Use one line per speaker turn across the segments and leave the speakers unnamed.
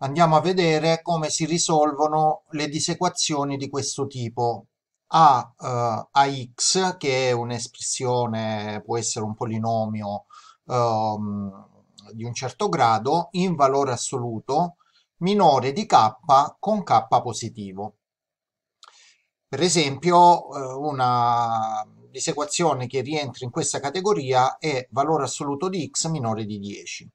andiamo a vedere come si risolvono le disequazioni di questo tipo. A eh, ax, che è un'espressione, può essere un polinomio ehm, di un certo grado, in valore assoluto, minore di k con k positivo. Per esempio, eh, una disequazione che rientra in questa categoria è valore assoluto di x minore di 10.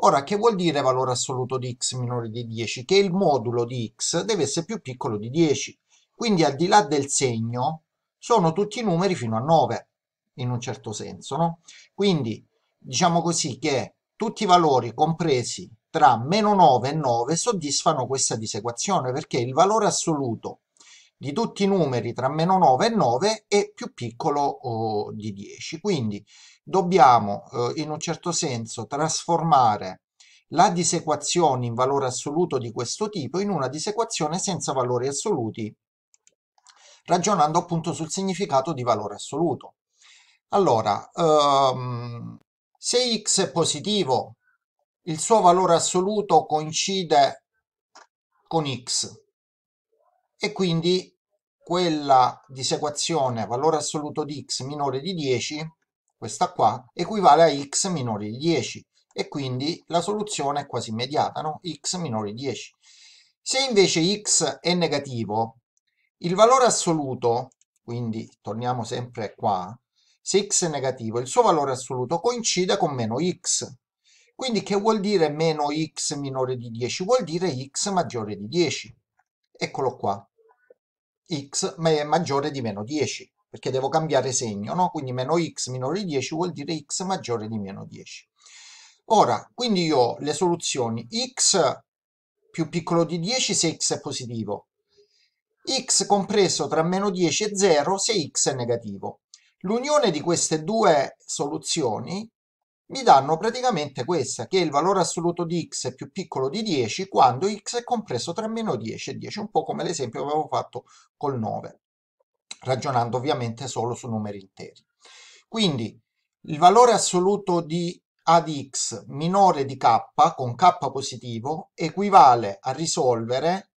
Ora, che vuol dire valore assoluto di x minore di 10? Che il modulo di x deve essere più piccolo di 10. Quindi al di là del segno sono tutti numeri fino a 9, in un certo senso, no? Quindi diciamo così che tutti i valori compresi tra meno 9 e 9 soddisfano questa disequazione perché il valore assoluto di tutti i numeri tra meno 9 e 9 è più piccolo oh, di 10. Quindi dobbiamo eh, in un certo senso trasformare la disequazione in valore assoluto di questo tipo in una disequazione senza valori assoluti, ragionando appunto sul significato di valore assoluto. Allora, ehm, se x è positivo, il suo valore assoluto coincide con x e quindi quella disequazione a valore assoluto di x minore di 10, questa qua, equivale a x minore di 10 e quindi la soluzione è quasi immediata, no? x minore di 10. Se invece x è negativo, il valore assoluto, quindi torniamo sempre qua, se x è negativo, il suo valore assoluto coincide con meno x. Quindi che vuol dire meno x minore di 10? Vuol dire x maggiore di 10. Eccolo qua x è maggiore di meno 10, perché devo cambiare segno, no? quindi meno x minore di 10 vuol dire x maggiore di meno 10. Ora, quindi io ho le soluzioni x più piccolo di 10 se x è positivo, x compreso tra meno 10 e 0 se x è negativo. L'unione di queste due soluzioni mi danno praticamente questa, che il valore assoluto di x è più piccolo di 10 quando x è compreso tra meno 10 e 10, un po' come l'esempio che avevo fatto col 9, ragionando ovviamente solo su numeri interi. Quindi il valore assoluto di a di x minore di k con k positivo equivale a risolvere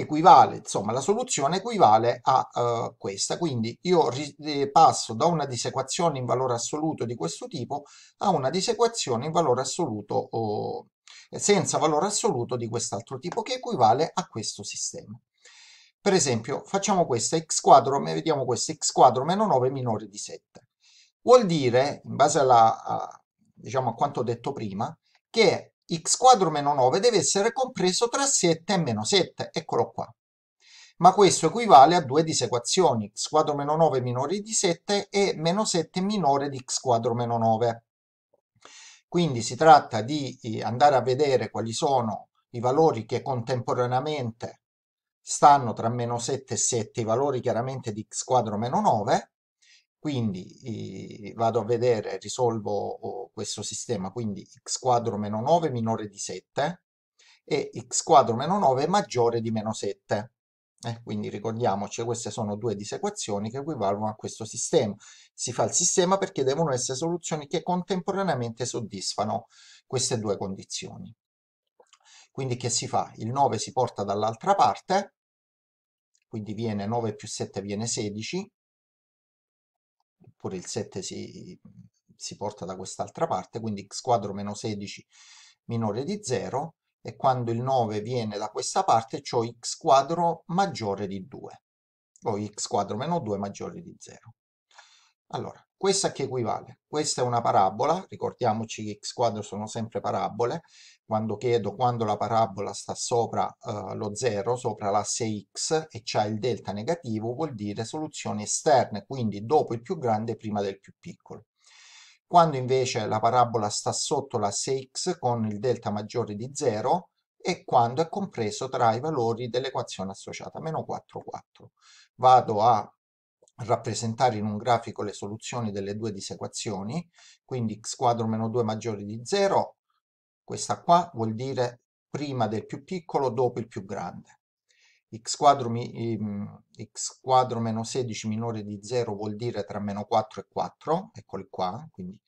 equivale, insomma la soluzione equivale a uh, questa, quindi io eh, passo da una disequazione in valore assoluto di questo tipo a una disequazione in valore assoluto o eh, senza valore assoluto di quest'altro tipo che equivale a questo sistema. Per esempio facciamo questa x quadro, vediamo questo x quadro meno 9 minore di 7. Vuol dire, in base alla, a, diciamo a quanto detto prima, che x quadro meno 9 deve essere compreso tra 7 e meno 7, eccolo qua. Ma questo equivale a due disequazioni, x quadro meno 9 minore di 7 e meno 7 minore di x quadro meno 9 Quindi si tratta di eh, andare a vedere quali sono i valori che contemporaneamente stanno tra meno 7 e 7, i valori chiaramente di x quadro meno 9, quindi eh, vado a vedere, risolvo oh, questo sistema, quindi x quadro meno 9 minore di 7 e x quadro meno 9 maggiore di meno 7. Eh, quindi ricordiamoci, queste sono due disequazioni che equivalgono a questo sistema. Si fa il sistema perché devono essere soluzioni che contemporaneamente soddisfano queste due condizioni. Quindi che si fa? Il 9 si porta dall'altra parte, quindi viene 9 più 7 viene 16, oppure il 7 si, si porta da quest'altra parte, quindi x quadro meno 16 minore di 0, e quando il 9 viene da questa parte ho x quadro maggiore di 2, o x quadro meno 2 maggiore di 0. Allora, questa che equivale? Questa è una parabola, ricordiamoci che x quadro sono sempre parabole, quando chiedo quando la parabola sta sopra eh, lo 0, sopra l'asse x e c'è il delta negativo, vuol dire soluzioni esterne, quindi dopo il più grande prima del più piccolo. Quando invece la parabola sta sotto l'asse x con il delta maggiore di 0 e quando è compreso tra i valori dell'equazione associata, meno 4, 4. Vado a rappresentare in un grafico le soluzioni delle due disequazioni, quindi x quadro meno 2 maggiore di 0 questa qua vuol dire prima del più piccolo, dopo il più grande. x quadro, ehm, x quadro meno 16 minore di 0 vuol dire tra meno 4 e 4, eccoli qua, quindi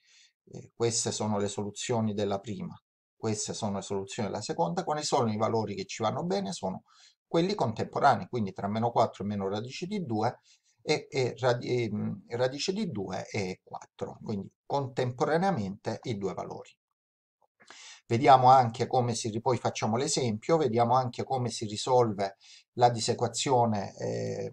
eh, queste sono le soluzioni della prima, queste sono le soluzioni della seconda, quali sono i valori che ci vanno bene? Sono quelli contemporanei, quindi tra meno 4 e meno ehm, radice di 2 e, e radice di 2 e 4, quindi contemporaneamente i due valori. Vediamo anche come si, poi facciamo l'esempio, vediamo anche come si risolve la disequazione eh,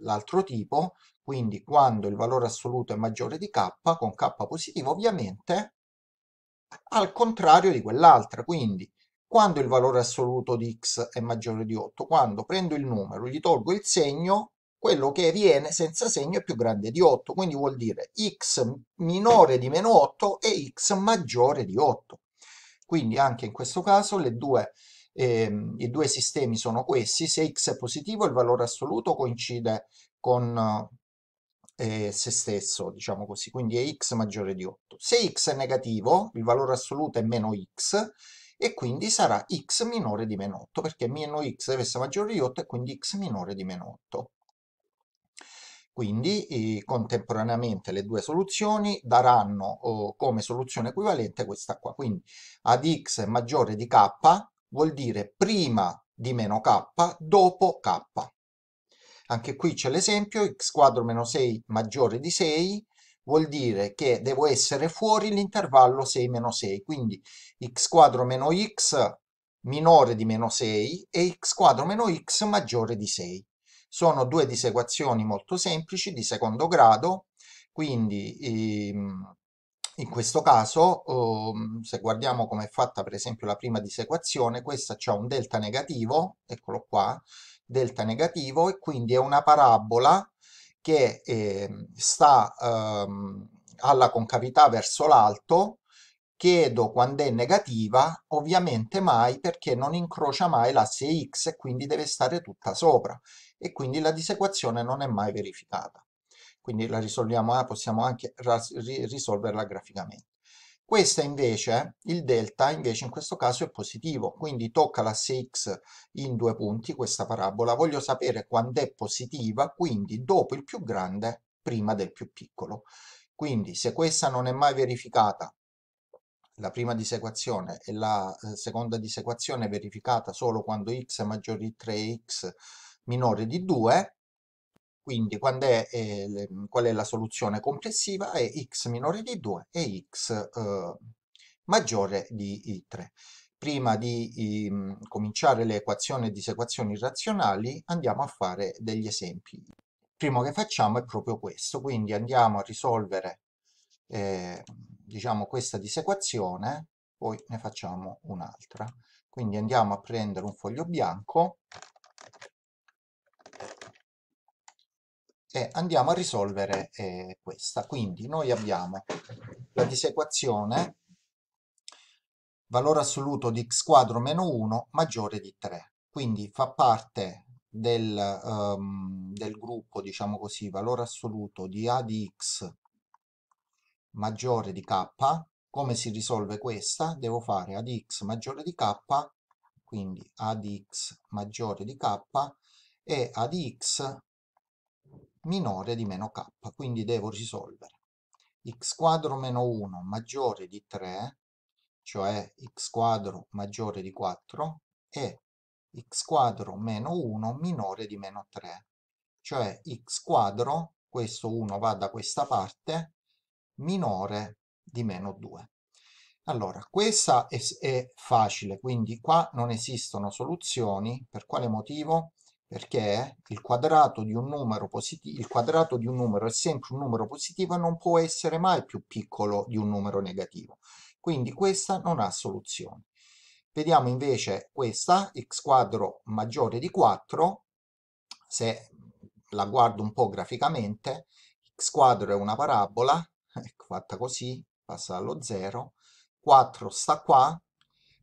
l'altro tipo, quindi quando il valore assoluto è maggiore di k, con k positivo ovviamente, al contrario di quell'altra, quindi quando il valore assoluto di x è maggiore di 8, quando prendo il numero, gli tolgo il segno, quello che viene senza segno è più grande di 8, quindi vuol dire x minore di meno 8 e x maggiore di 8. Quindi anche in questo caso le due eh, i due sistemi sono questi, se x è positivo il valore assoluto coincide con eh, se stesso, diciamo così, quindi è x maggiore di 8. Se x è negativo, il valore assoluto è meno x, e quindi sarà x minore di meno 8, perché meno x deve essere maggiore di 8 e quindi x minore di meno 8. Quindi eh, contemporaneamente le due soluzioni daranno oh, come soluzione equivalente questa qua. Quindi ad x maggiore di k vuol dire prima di meno k, dopo k. Anche qui c'è l'esempio, x quadro meno 6 maggiore di 6 vuol dire che devo essere fuori l'intervallo 6 meno 6, quindi x quadro meno x minore di meno 6 e x quadro meno x maggiore di 6. Sono due disequazioni molto semplici di secondo grado, quindi ehm, in questo caso, uhm, se guardiamo come è fatta per esempio la prima disequazione, questa c'è un delta negativo, eccolo qua, delta negativo, e quindi è una parabola che ehm, sta uhm, alla concavità verso l'alto chiedo quando è negativa, ovviamente mai perché non incrocia mai l'asse x e quindi deve stare tutta sopra e quindi la disequazione non è mai verificata. Quindi la risolviamo, eh, possiamo anche risolverla graficamente. Questa invece, il delta, invece in questo caso è positivo, quindi tocca l'asse x in due punti, questa parabola. Voglio sapere quando è positiva, quindi dopo il più grande, prima del più piccolo. Quindi se questa non è mai verificata, la prima disequazione e la eh, seconda disequazione verificata solo quando x è maggiore di 3x e minore di 2, quindi è, eh, le, qual è la soluzione complessiva? È x minore di 2 e x eh, maggiore di 3. Prima di ehm, cominciare le equazioni e disequazioni razionali andiamo a fare degli esempi. Il primo che facciamo è proprio questo, quindi andiamo a risolvere eh, diciamo, questa disequazione, poi ne facciamo un'altra. Quindi andiamo a prendere un foglio bianco e andiamo a risolvere eh, questa. Quindi noi abbiamo la disequazione valore assoluto di x quadro meno 1 maggiore di 3. Quindi fa parte del, um, del gruppo, diciamo così, valore assoluto di a di x maggiore di k, come si risolve questa? Devo fare ad x maggiore di k, quindi ad x maggiore di k e ad x minore di meno k, quindi devo risolvere x quadro meno 1 maggiore di 3, cioè x quadro maggiore di 4, e x quadro meno 1 minore di meno 3, cioè x quadro, questo 1 va da questa parte, minore di meno 2. Allora, questa è, è facile, quindi qua non esistono soluzioni, per quale motivo? Perché il quadrato, di un numero il quadrato di un numero è sempre un numero positivo e non può essere mai più piccolo di un numero negativo. Quindi questa non ha soluzioni. Vediamo invece questa, x quadro maggiore di 4, se la guardo un po' graficamente, x quadro è una parabola, ecco fatta così, passa allo 0, 4 sta qua,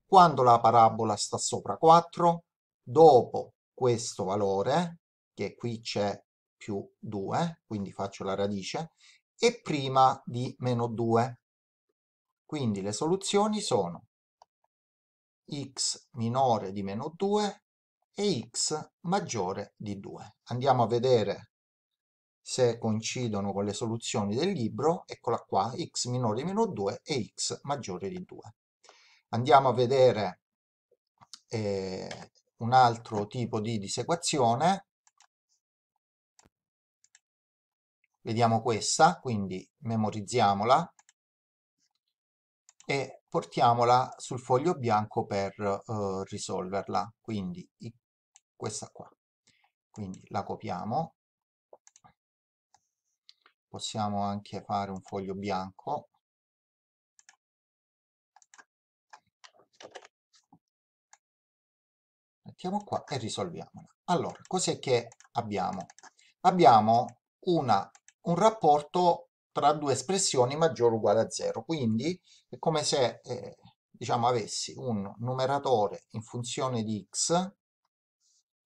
quando la parabola sta sopra 4, dopo questo valore, che qui c'è più 2, quindi faccio la radice, e prima di meno 2. Quindi le soluzioni sono x minore di meno 2 e x maggiore di 2. Andiamo a vedere se coincidono con le soluzioni del libro, eccola qua, x minore di meno 2 e x maggiore di 2. Andiamo a vedere eh, un altro tipo di disequazione. Vediamo questa, quindi memorizziamola e portiamola sul foglio bianco per eh, risolverla. Quindi questa qua. Quindi la copiamo possiamo anche fare un foglio bianco mettiamo qua e risolviamola allora cos'è che abbiamo abbiamo una, un rapporto tra due espressioni maggiore o uguale a 0 quindi è come se eh, diciamo avessi un numeratore in funzione di x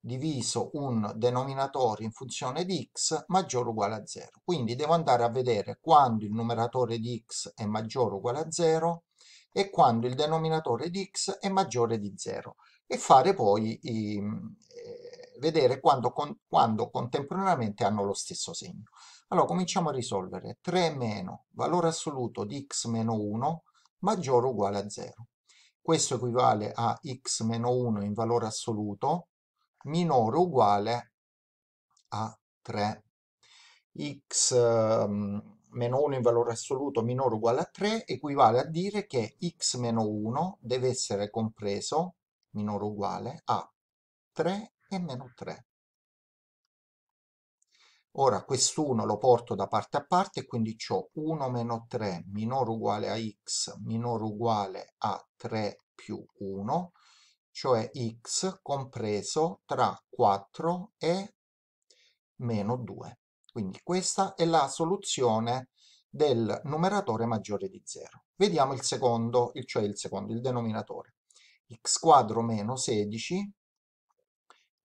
diviso un denominatore in funzione di x maggiore o uguale a 0. Quindi devo andare a vedere quando il numeratore di x è maggiore o uguale a 0 e quando il denominatore di x è maggiore di 0 e fare poi i, eh, vedere quando, con, quando contemporaneamente hanno lo stesso segno. Allora cominciamo a risolvere 3 meno valore assoluto di x meno 1 maggiore o uguale a 0. Questo equivale a x meno 1 in valore assoluto minore o uguale a 3 x ehm, meno 1 in valore assoluto minore o uguale a 3 equivale a dire che x meno 1 deve essere compreso minore o uguale a 3 e meno 3. Ora quest'uno lo porto da parte a parte, quindi ho 1 meno 3 minore o uguale a x minore o uguale a 3 più 1, cioè x compreso tra 4 e meno 2. Quindi questa è la soluzione del numeratore maggiore di 0. Vediamo il secondo, il, cioè il secondo, il denominatore. x quadro meno 16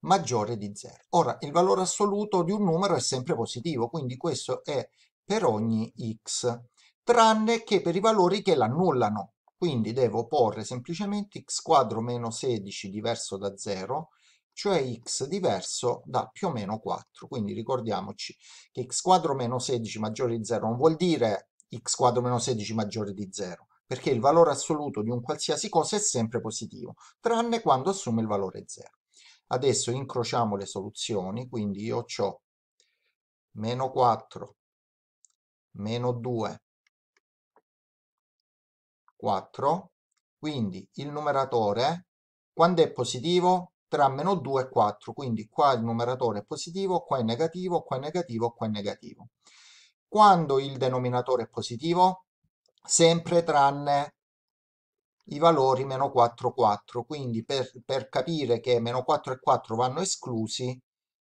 maggiore di 0. Ora, il valore assoluto di un numero è sempre positivo, quindi questo è per ogni x, tranne che per i valori che l'annullano, quindi devo porre semplicemente x quadro meno 16 diverso da 0, cioè x diverso da più o meno 4. Quindi ricordiamoci che x quadro meno 16 maggiore di 0 non vuol dire x quadro meno 16 maggiore di 0, perché il valore assoluto di un qualsiasi cosa è sempre positivo, tranne quando assume il valore 0. Adesso incrociamo le soluzioni, quindi io ho meno 4, meno 2, 4, quindi il numeratore quando è positivo tra meno 2 e 4, quindi qua il numeratore è positivo, qua è negativo, qua è negativo, qua è negativo. Quando il denominatore è positivo? Sempre tranne i valori meno 4, 4, quindi per, per capire che meno 4 e 4 vanno esclusi,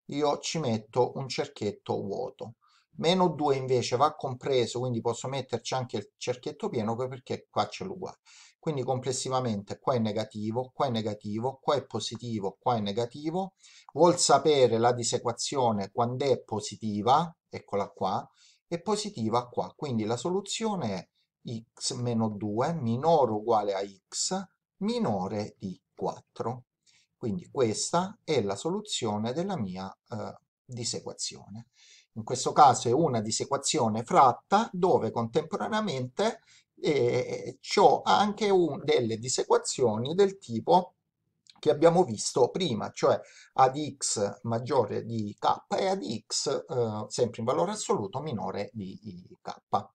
io ci metto un cerchietto vuoto meno 2 invece va compreso, quindi posso metterci anche il cerchietto pieno perché qua c'è l'uguale. Quindi complessivamente qua è negativo, qua è negativo, qua è positivo, qua è negativo. Vuol sapere la disequazione quando è positiva, eccola qua, e positiva qua. Quindi la soluzione è x meno 2 minore o uguale a x minore di 4. Quindi questa è la soluzione della mia eh, disequazione. In questo caso è una disequazione fratta dove contemporaneamente eh, ho anche un, delle disequazioni del tipo che abbiamo visto prima, cioè ad x maggiore di k e ad x eh, sempre in valore assoluto minore di k.